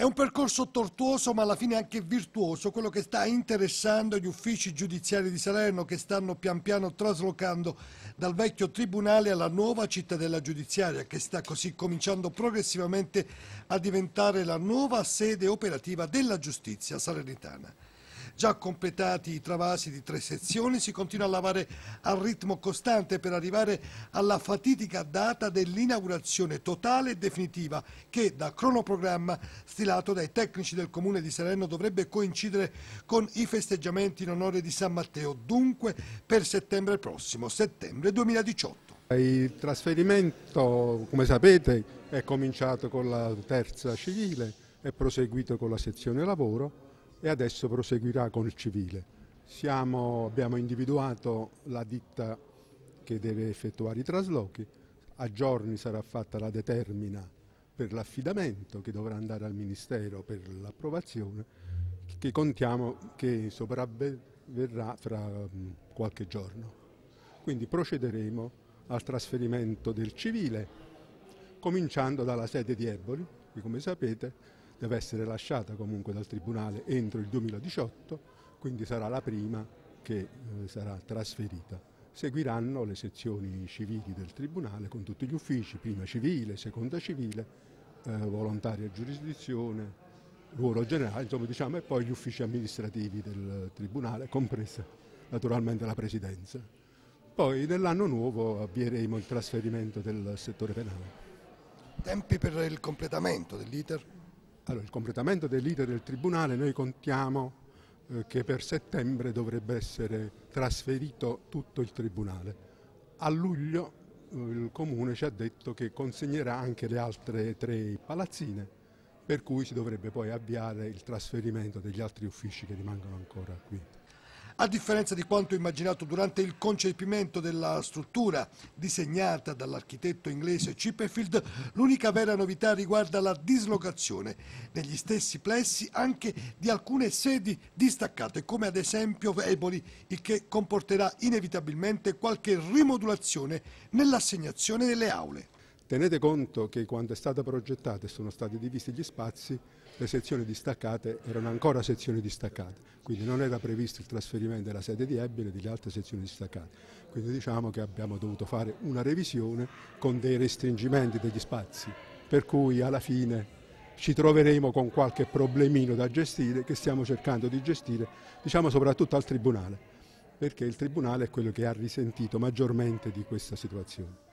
È un percorso tortuoso ma alla fine anche virtuoso, quello che sta interessando gli uffici giudiziari di Salerno che stanno pian piano traslocando dal vecchio tribunale alla nuova cittadella giudiziaria che sta così cominciando progressivamente a diventare la nuova sede operativa della giustizia salernitana. Già completati i travasi di tre sezioni, si continua a lavare al ritmo costante per arrivare alla fatidica data dell'inaugurazione totale e definitiva che da cronoprogramma stilato dai tecnici del comune di Salerno dovrebbe coincidere con i festeggiamenti in onore di San Matteo, dunque per settembre prossimo, settembre 2018. Il trasferimento, come sapete, è cominciato con la terza civile, è proseguito con la sezione lavoro e adesso proseguirà con il civile. Siamo, abbiamo individuato la ditta che deve effettuare i traslochi, a giorni sarà fatta la determina per l'affidamento che dovrà andare al Ministero per l'approvazione, che contiamo che sopravverrà fra mm, qualche giorno. Quindi procederemo al trasferimento del civile, cominciando dalla sede di Eboli, che come sapete deve essere lasciata comunque dal Tribunale entro il 2018, quindi sarà la prima che eh, sarà trasferita. Seguiranno le sezioni civili del Tribunale con tutti gli uffici, prima civile, seconda civile, eh, volontaria giurisdizione, ruolo generale, insomma, diciamo, e poi gli uffici amministrativi del Tribunale, compresa naturalmente la Presidenza. Poi nell'anno nuovo avvieremo il trasferimento del settore penale. Tempi per il completamento dell'iter? Allora, il completamento dell'iter del Tribunale noi contiamo eh, che per settembre dovrebbe essere trasferito tutto il Tribunale. A luglio eh, il Comune ci ha detto che consegnerà anche le altre tre palazzine, per cui si dovrebbe poi avviare il trasferimento degli altri uffici che rimangono ancora qui. A differenza di quanto immaginato durante il concepimento della struttura disegnata dall'architetto inglese Chipperfield, l'unica vera novità riguarda la dislocazione negli stessi plessi anche di alcune sedi distaccate, come ad esempio Eboli, il che comporterà inevitabilmente qualche rimodulazione nell'assegnazione delle aule. Tenete conto che quando è stata progettata e sono stati divisi gli spazi, le sezioni distaccate erano ancora sezioni distaccate, quindi non era previsto il trasferimento della sede di Ebbene e delle altre sezioni distaccate. Quindi diciamo che abbiamo dovuto fare una revisione con dei restringimenti degli spazi, per cui alla fine ci troveremo con qualche problemino da gestire che stiamo cercando di gestire, diciamo soprattutto al Tribunale, perché il Tribunale è quello che ha risentito maggiormente di questa situazione.